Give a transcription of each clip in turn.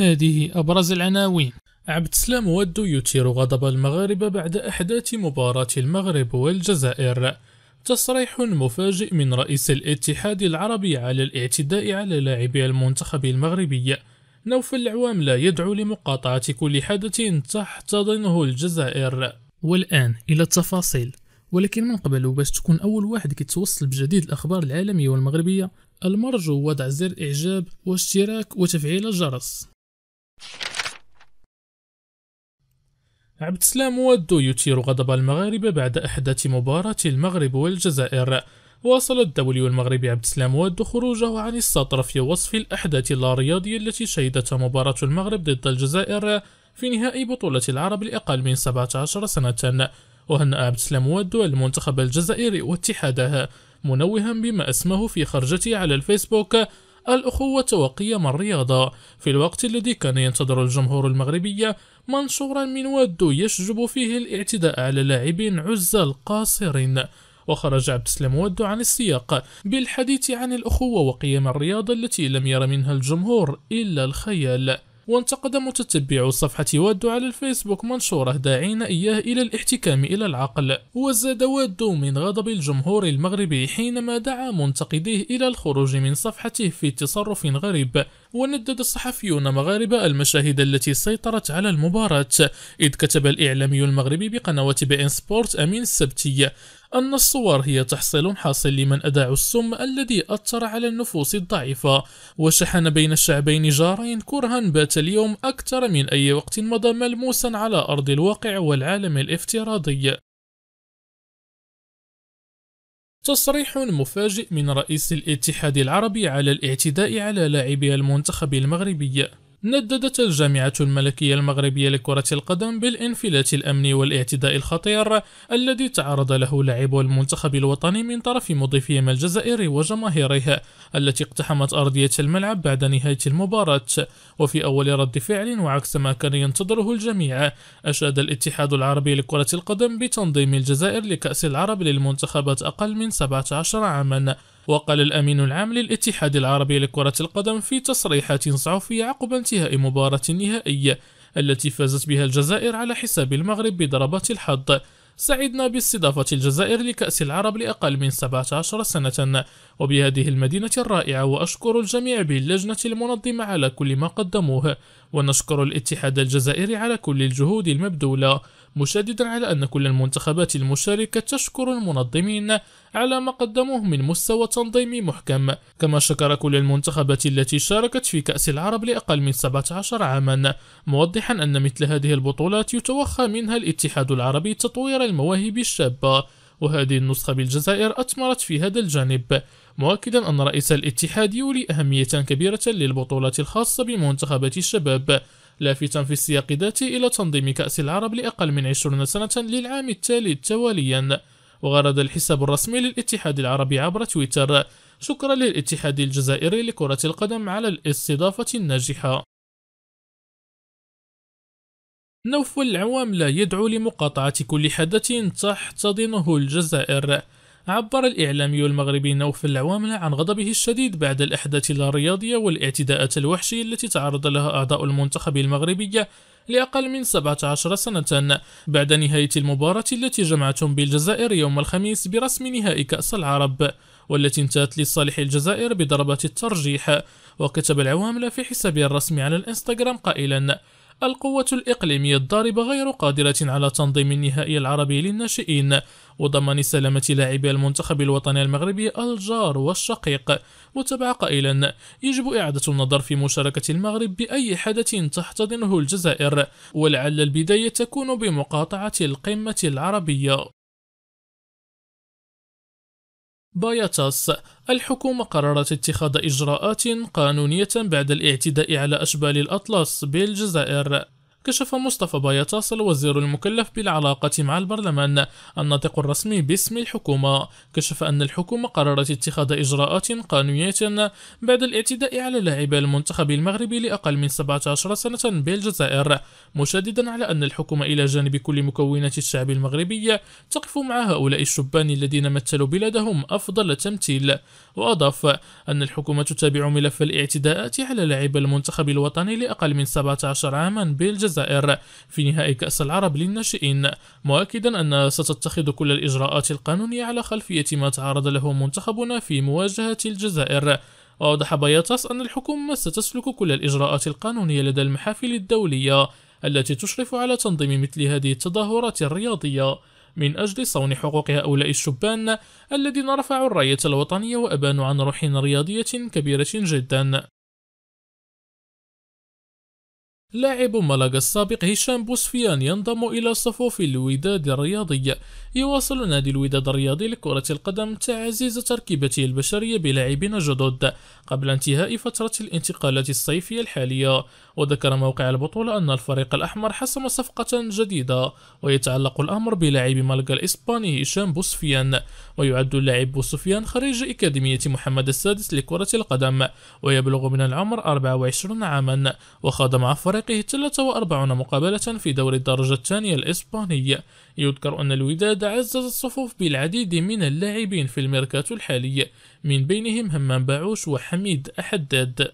هذه أبرز العناوين عبد السلام ودو يثير غضب المغاربة بعد أحداث مباراة المغرب والجزائر تصريح مفاجئ من رئيس الاتحاد العربي على الاعتداء على لاعبي المنتخب المغربي نوف العوام لا يدعو لمقاطعة كل حدث تحتضنه الجزائر والآن إلى التفاصيل ولكن من قبل باش تكون أول واحد كيتوصل بجديد الأخبار العالمية والمغربية المرجو وضع زر إعجاب واشتراك وتفعيل الجرس عبد السلام ودو يثير غضب المغاربة بعد أحداث مباراة المغرب والجزائر واصل الدولي المغربي عبد السلام ود خروجه عن السطر في وصف الأحداث اللارياضية التي شهدتها مباراة المغرب ضد الجزائر في نهائي بطولة العرب لأقل من 17 سنة وهنأ عبد السلام ود المنتخب الجزائري واتحاده منوها بما أسماه في خرجته على الفيسبوك الأخوة وقيم الرياضة في الوقت الذي كان ينتظر الجمهور المغربي منشورا من وادو يشجب فيه الاعتداء على لاعبين عزل قاصرين وخرج عبد السلام ودو عن السياق بالحديث عن الأخوة وقيم الرياضة التي لم ير منها الجمهور إلا الخيال وانتقد متتبعو صفحة وادو على الفيسبوك منشوره داعين إياه إلى الاحتكام إلى العقل وزاد وادو من غضب الجمهور المغربي حينما دعا منتقديه إلى الخروج من صفحته في تصرف غريب وندد الصحفيون مغاربة المشاهد التي سيطرت على المباراة إذ كتب الإعلامي المغربي بقنوات بي إن سبورت أمين السبتي أن الصور هي تحصيل حاصل لمن أداعوا السم الذي أثر على النفوس الضعيفة وشحن بين الشعبين جارين كرها بات اليوم أكثر من أي وقت مضى ملموسا على أرض الواقع والعالم الافتراضي تصريح مفاجئ من رئيس الاتحاد العربي على الاعتداء على لاعبي المنتخب المغربي نددت الجامعة الملكية المغربية لكرة القدم بالانفلات الأمني والاعتداء الخطير الذي تعرض له لاعبو المنتخب الوطني من طرف مضيفي الجزائر وجماهيره التي اقتحمت أرضية الملعب بعد نهاية المباراة وفي أول رد فعل وعكس ما كان ينتظره الجميع أشاد الاتحاد العربي لكرة القدم بتنظيم الجزائر لكأس العرب للمنتخبات أقل من 17 عاماً وقال الأمين العام للاتحاد العربي لكرة القدم في تصريحات صحفية عقب انتهاء مباراة نهائية التي فازت بها الجزائر على حساب المغرب بضربات الحظ سعدنا باستضافة الجزائر لكأس العرب لأقل من 17 سنة وبهذه المدينة الرائعة وأشكر الجميع باللجنة المنظمة على كل ما قدموه ونشكر الاتحاد الجزائري على كل الجهود المبذولة مشددا على أن كل المنتخبات المشاركة تشكر المنظمين على ما قدموه من مستوى تنظيمي محكم كما شكر كل المنتخبات التي شاركت في كأس العرب لأقل من 17 عاما موضحا أن مثل هذه البطولات يتوخى منها الاتحاد العربي تطوير المواهب الشابة وهذه النسخة بالجزائر أثمرت في هذا الجانب مؤكدا أن رئيس الاتحاد يولي أهمية كبيرة للبطولات الخاصة بمنتخبات الشباب لافتا في السياق ذاته إلى تنظيم كأس العرب لأقل من 20 سنة للعام التالي تواليا وغرد الحساب الرسمي للاتحاد العربي عبر تويتر شكرا للاتحاد الجزائري لكرة القدم على الاستضافة الناجحة نوفل العواملة يدعو لمقاطعة كل حدث تحتضنه الجزائر عبر الإعلامي المغربي نوفل العواملة عن غضبه الشديد بعد الأحداث الرياضية والاعتداءات الوحشية التي تعرض لها أعضاء المنتخب المغربي لأقل من 17 سنة بعد نهاية المباراة التي جمعتهم بالجزائر يوم الخميس برسم نهائي كأس العرب والتي انتهت لصالح الجزائر بضربات الترجيح وكتب العوامل في حسابه الرسمي على الانستغرام قائلا القوة الإقليمية الضاربة غير قادرة على تنظيم النهائي العربي للناشئين وضمان سلامة لاعبي المنتخب الوطني المغربي الجار والشقيق وتبع قائلا يجب إعادة النظر في مشاركة المغرب بأي حدث تحتضنه الجزائر ولعل البداية تكون بمقاطعة القمة العربية باياتاس الحكومة قررت اتخاذ إجراءات قانونية بعد الاعتداء على أشبال الأطلس بالجزائر كشف مصطفى بايتاس الوزير المكلف بالعلاقة مع البرلمان الناطق الرسمي باسم الحكومة كشف أن الحكومة قررت اتخاذ إجراءات قانونية بعد الاعتداء على لاعب المنتخب المغربي لأقل من 17 سنة بالجزائر مشددا على أن الحكومة إلى جانب كل مكونات الشعب المغربي تقف مع هؤلاء الشبان الذين مثلوا بلادهم أفضل تمثيل وأضاف أن الحكومة تتابع ملف الاعتداءات على لاعب المنتخب الوطني لأقل من 17 عاما بالجزائر الجزائر في نهائي كأس العرب للناشئين مؤكدا أن ستتخذ كل الإجراءات القانونية على خلفية ما تعرض له منتخبنا في مواجهة الجزائر وأوضح بياتاس أن الحكومة ستسلك كل الإجراءات القانونية لدى المحافل الدولية التي تشرف على تنظيم مثل هذه التظاهرات الرياضية من أجل صون حقوق هؤلاء الشبان الذين رفعوا الراية الوطنية وأبانوا عن روح رياضية كبيرة جدا لاعب ملقا السابق هشام بوسفيان ينضم إلى صفوف الوداد الرياضي يواصل نادي الوداد الرياضي لكرة القدم تعزيز تركيبته البشرية بلاعبين جدد قبل انتهاء فترة الانتقالات الصيفية الحالية وذكر موقع البطولة أن الفريق الأحمر حسم صفقة جديدة ويتعلق الأمر بلاعب ملقا الإسباني هشام بوسفيان ويعد اللاعب بوسفيان خريج أكاديمية محمد السادس لكرة القدم ويبلغ من العمر 24 عاما وخاض مع فريق فريقه 43 مقابلة في دوري الدرجة الثانية الإسبانية يذكر أن الوداد عزز الصفوف بالعديد من اللاعبين في الميركاتو الحالي من بينهم همام باعوش وحميد حداد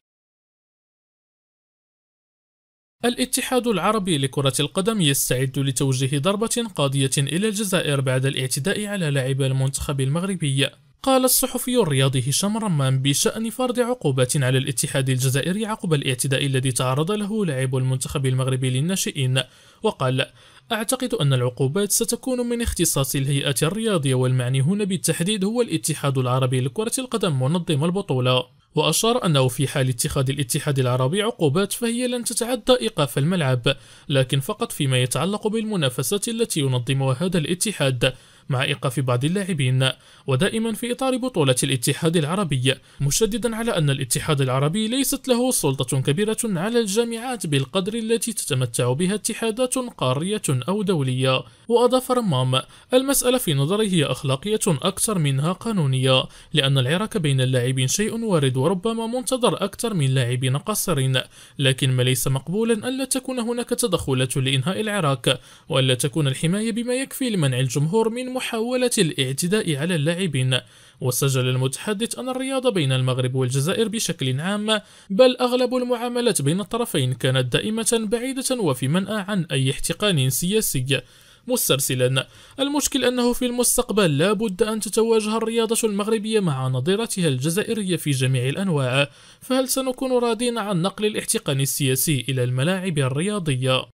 الاتحاد العربي لكرة القدم يستعد لتوجيه ضربة قاضية إلى الجزائر بعد الاعتداء على لاعب المنتخب المغربي قال الصحفي الرياضي هشام رمان بشأن فرض عقوبات على الاتحاد الجزائري عقب الاعتداء الذي تعرض له لاعب المنتخب المغربي للناشئين وقال أعتقد أن العقوبات ستكون من اختصاص الهيئة الرياضية والمعني هنا بالتحديد هو الاتحاد العربي لكرة القدم منظم البطولة وأشار أنه في حال اتخاذ الاتحاد العربي عقوبات فهي لن تتعدى إيقاف الملعب لكن فقط فيما يتعلق بالمنافسات التي ينظمها هذا الاتحاد مع إيقاف بعض اللاعبين ودائما في إطار بطولة الاتحاد العربي مشددا على أن الاتحاد العربي ليست له سلطة كبيرة على الجامعات بالقدر التي تتمتع بها اتحادات قارية أو دولية وأضاف رمام المسألة في نظره هي أخلاقية أكثر منها قانونية لأن العراك بين اللاعبين شيء وارد وربما منتظر أكثر من لاعبين قاصرين لكن ما ليس مقبولا ألا تكون هناك تدخلات لإنهاء العراك وألا تكون الحماية بما يكفي لمنع الجمهور من محاولة الاعتداء على اللاعبين وسجل المتحدث أن الرياضة بين المغرب والجزائر بشكل عام بل أغلب المعاملات بين الطرفين كانت دائمة بعيدة وفي منأى عن أي احتقان سياسي مسترسلا المشكل أنه في المستقبل لا بد أن تتواجه الرياضة المغربية مع نظيرتها الجزائرية في جميع الأنواع فهل سنكون راضين عن نقل الاحتقان السياسي إلى الملاعب الرياضية؟